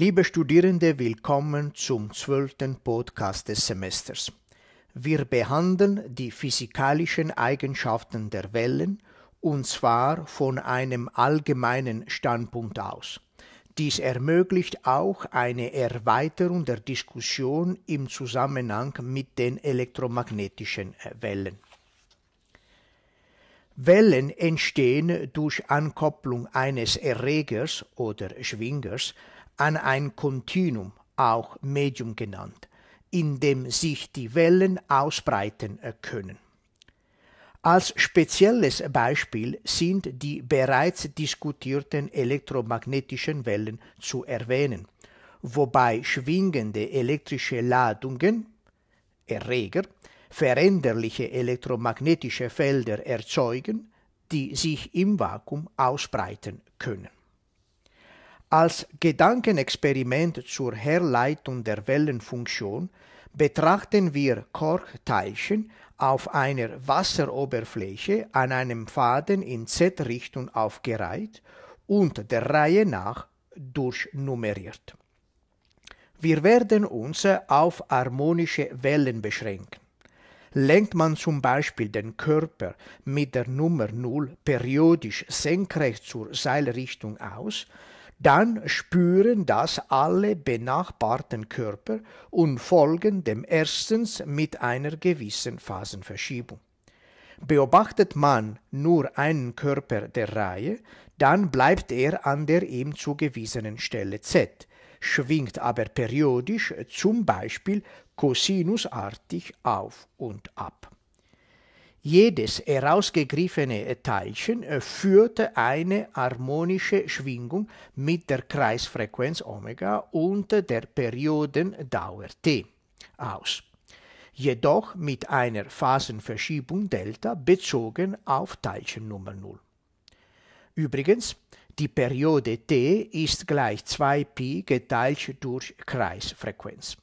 Liebe Studierende, willkommen zum zwölften Podcast des Semesters. Wir behandeln die physikalischen Eigenschaften der Wellen und zwar von einem allgemeinen Standpunkt aus. Dies ermöglicht auch eine Erweiterung der Diskussion im Zusammenhang mit den elektromagnetischen äh, Wellen. Wellen entstehen durch Ankopplung eines Erregers oder Schwingers an ein Kontinuum, auch Medium genannt, in dem sich die Wellen ausbreiten äh, können. Als spezielles Beispiel sind die bereits diskutierten elektromagnetischen Wellen zu erwähnen, wobei schwingende elektrische Ladungen, Erreger, veränderliche elektromagnetische Felder erzeugen, die sich im Vakuum ausbreiten können. Als Gedankenexperiment zur Herleitung der Wellenfunktion betrachten wir Korkteilchen auf einer Wasseroberfläche an einem Faden in Z-Richtung aufgereiht und der Reihe nach durchnummeriert. Wir werden uns auf harmonische Wellen beschränken. Lenkt man zum Beispiel den Körper mit der Nummer 0 periodisch senkrecht zur Seilrichtung aus, dann spüren das alle benachbarten Körper und folgen dem erstens mit einer gewissen Phasenverschiebung. Beobachtet man nur einen Körper der Reihe, dann bleibt er an der ihm zugewiesenen Stelle Z, schwingt aber periodisch, zum Beispiel cosinusartig, auf und ab. Jedes herausgegriffene Teilchen äh, führte eine harmonische Schwingung mit der Kreisfrequenz Omega und der Periodendauer T aus, jedoch mit einer Phasenverschiebung Delta bezogen auf Teilchen Nummer 0. Übrigens, die Periode T ist gleich 2pi geteilt durch Kreisfrequenz.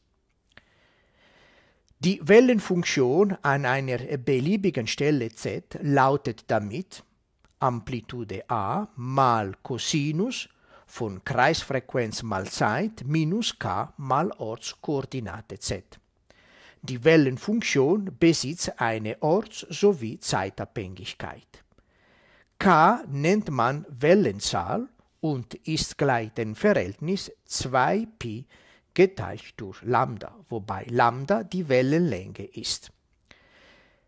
Die Wellenfunktion an einer beliebigen Stelle z lautet damit Amplitude a mal Cosinus von Kreisfrequenz mal Zeit minus k mal Ortskoordinate z. Die Wellenfunktion besitzt eine Orts- sowie Zeitabhängigkeit. k nennt man Wellenzahl und ist gleich dem Verhältnis 2pi geteilt durch Lambda, wobei Lambda die Wellenlänge ist.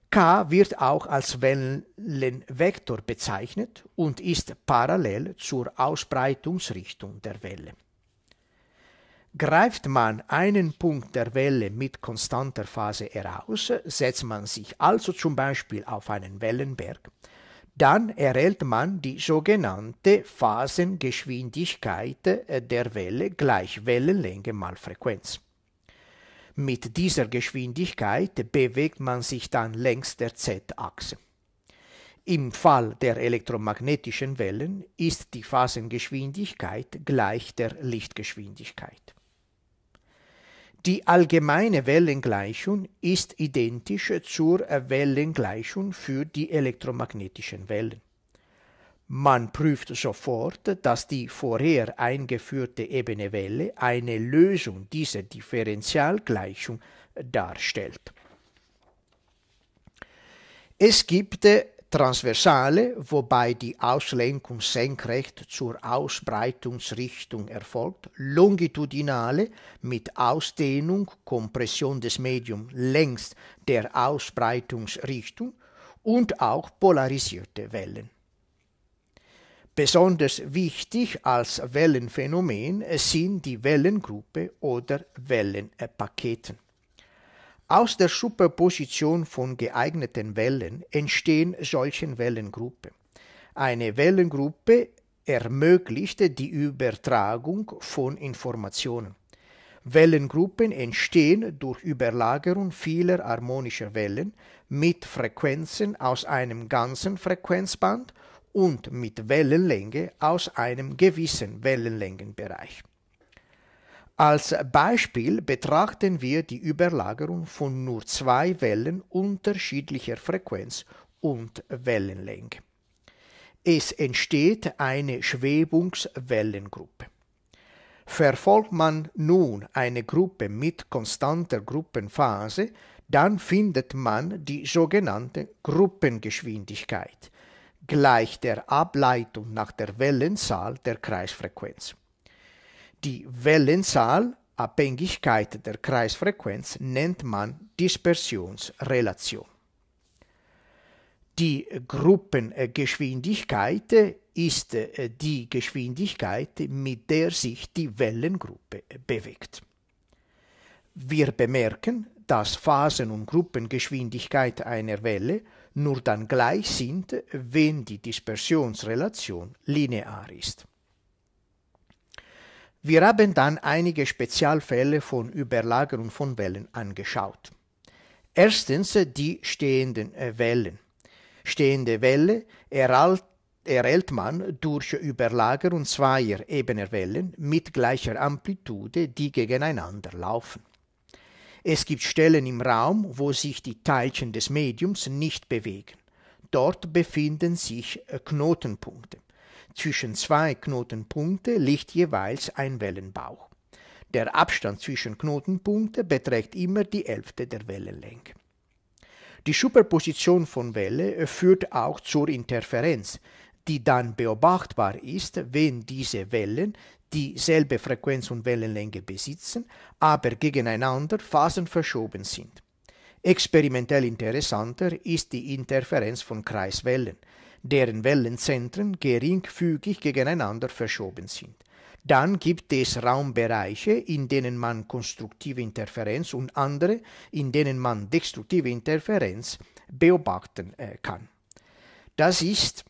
K wird auch als Wellenvektor bezeichnet und ist parallel zur Ausbreitungsrichtung der Welle. Greift man einen Punkt der Welle mit konstanter Phase heraus, setzt man sich also zum Beispiel auf einen Wellenberg, dann erhält man die sogenannte Phasengeschwindigkeit äh, der Welle gleich Wellenlänge mal Frequenz. Mit dieser Geschwindigkeit bewegt man sich dann längs der Z-Achse. Im Fall der elektromagnetischen Wellen ist die Phasengeschwindigkeit gleich der Lichtgeschwindigkeit. Die allgemeine Wellengleichung ist identisch zur Wellengleichung für die elektromagnetischen Wellen. Man prüft sofort, dass die vorher eingeführte ebene Welle eine Lösung dieser Differentialgleichung darstellt. Es gibt transversale, wobei die Auslenkung senkrecht zur Ausbreitungsrichtung erfolgt, longitudinale mit Ausdehnung, Kompression des Mediums längs der Ausbreitungsrichtung und auch polarisierte Wellen. Besonders wichtig als Wellenphänomen sind die Wellengruppe oder Wellenpaketen. Aus der Superposition von geeigneten Wellen entstehen solche Wellengruppen. Eine Wellengruppe ermöglichte die Übertragung von Informationen. Wellengruppen entstehen durch Überlagerung vieler harmonischer Wellen mit Frequenzen aus einem ganzen Frequenzband und mit Wellenlänge aus einem gewissen Wellenlängenbereich. Als Beispiel betrachten wir die Überlagerung von nur zwei Wellen unterschiedlicher Frequenz und Wellenlänge. Es entsteht eine Schwebungswellengruppe. Verfolgt man nun eine Gruppe mit konstanter Gruppenphase, dann findet man die sogenannte Gruppengeschwindigkeit, gleich der Ableitung nach der Wellenzahl der Kreisfrequenz. Die Wellenzahl Abhängigkeit der Kreisfrequenz nennt man Dispersionsrelation. Die Gruppengeschwindigkeit ist die Geschwindigkeit, mit der sich die Wellengruppe bewegt. Wir bemerken, dass Phasen- und Gruppengeschwindigkeit einer Welle nur dann gleich sind, wenn die Dispersionsrelation linear ist. Wir haben dann einige Spezialfälle von Überlagerung von Wellen angeschaut. Erstens äh, die stehenden äh, Wellen. Stehende Welle erhält, man durch Überlagerung zweier ebener Wellen mit gleicher Amplitude, die gegeneinander laufen. Es gibt Stellen im Raum, wo sich die Teilchen des Mediums nicht bewegen. Dort befinden sich äh, Knotenpunkte. Zwischen zwei Knotenpunkte liegt jeweils ein Wellenbauch. Der Abstand zwischen Knotenpunkte beträgt immer die Hälfte der Wellenlänge. Die Superposition von Welle führt auch zur Interferenz, die dann beobachtbar ist, wenn diese Wellen dieselbe Frequenz und Wellenlänge besitzen, aber gegeneinander phasenverschoben sind. Experimentell interessanter ist die Interferenz von Kreiswellen, deren Wellenzentren geringfügig gegeneinander verschoben sind. Dann gibt es Raumbereiche, in denen man konstruktive Interferenz und andere, in denen man destruktive Interferenz beobachten äh, kann. Das ist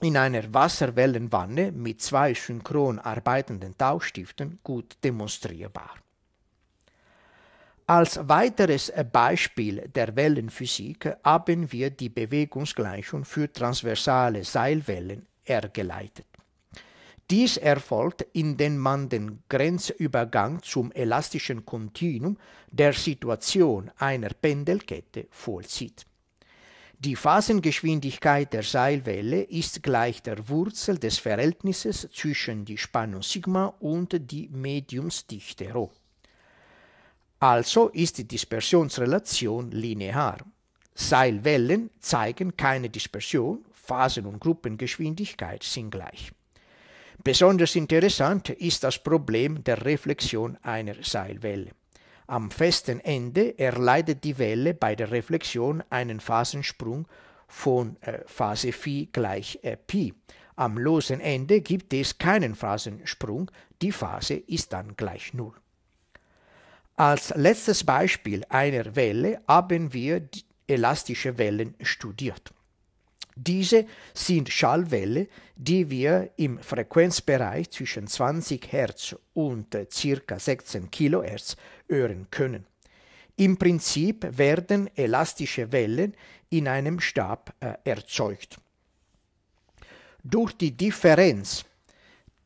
in einer Wasserwellenwanne mit zwei synchron arbeitenden Taustiften gut demonstrierbar. Als weiteres Beispiel der Wellenphysik haben wir die Bewegungsgleichung für transversale Seilwellen hergeleitet. Dies erfolgt, indem man den Grenzübergang zum elastischen Kontinuum der Situation einer Pendelkette vollzieht. Die Phasengeschwindigkeit der Seilwelle ist gleich der Wurzel des Verhältnisses zwischen die Spannung Sigma und die Mediumsdichte Rho. Also ist die Dispersionsrelation linear. Seilwellen zeigen keine Dispersion, Phasen- und Gruppengeschwindigkeit sind gleich. Besonders interessant ist das Problem der Reflexion einer Seilwelle. Am festen Ende erleidet die Welle bei der Reflexion einen Phasensprung von äh, Phase phi gleich äh, pi. Am losen Ende gibt es keinen Phasensprung, die Phase ist dann gleich null. Als letztes Beispiel einer Welle haben wir elastische Wellen studiert. Diese sind Schallwellen, die wir im Frequenzbereich zwischen 20 Hertz und ca. 16 kHz hören können. Im Prinzip werden elastische Wellen in einem Stab äh, erzeugt. Durch die Differenz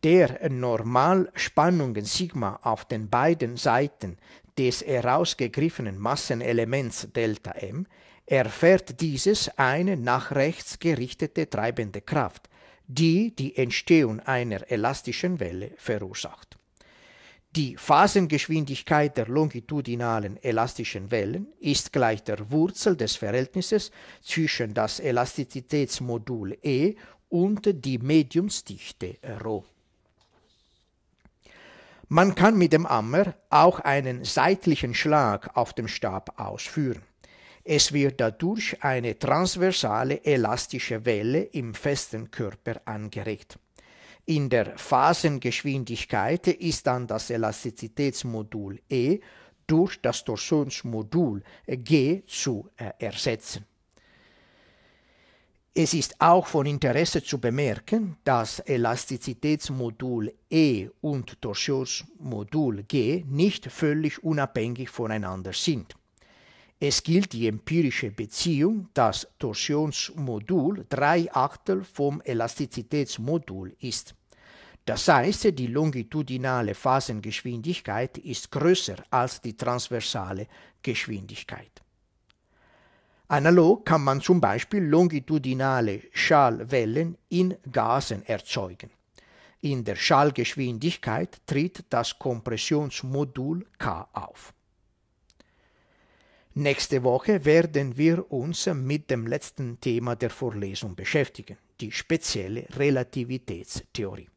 der Normalspannungen Sigma auf den beiden Seiten des herausgegriffenen Massenelements Delta M erfährt dieses eine nach rechts gerichtete treibende Kraft, die die Entstehung einer elastischen Welle verursacht. Die Phasengeschwindigkeit der longitudinalen elastischen Wellen ist gleich der Wurzel des Verhältnisses zwischen das Elastizitätsmodul E und die Mediumsdichte ρ. Man kann mit dem Ammer auch einen seitlichen Schlag auf dem Stab ausführen. Es wird dadurch eine transversale elastische Welle im festen Körper angeregt. In der Phasengeschwindigkeit ist dann das Elastizitätsmodul E durch das Torsionsmodul G zu ersetzen. Es ist auch von Interesse zu bemerken, dass Elastizitätsmodul E und Torsionsmodul G nicht völlig unabhängig voneinander sind. Es gilt die empirische Beziehung, dass Torsionsmodul drei Achtel vom Elastizitätsmodul ist. Das heißt, die longitudinale Phasengeschwindigkeit ist größer als die transversale Geschwindigkeit. Analog kann man zum Beispiel longitudinale Schallwellen in Gasen erzeugen. In der Schallgeschwindigkeit tritt das Kompressionsmodul K auf. Nächste Woche werden wir uns mit dem letzten Thema der Vorlesung beschäftigen, die spezielle Relativitätstheorie.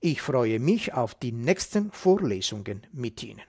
Ich freue mich auf die nächsten Vorlesungen mit Ihnen.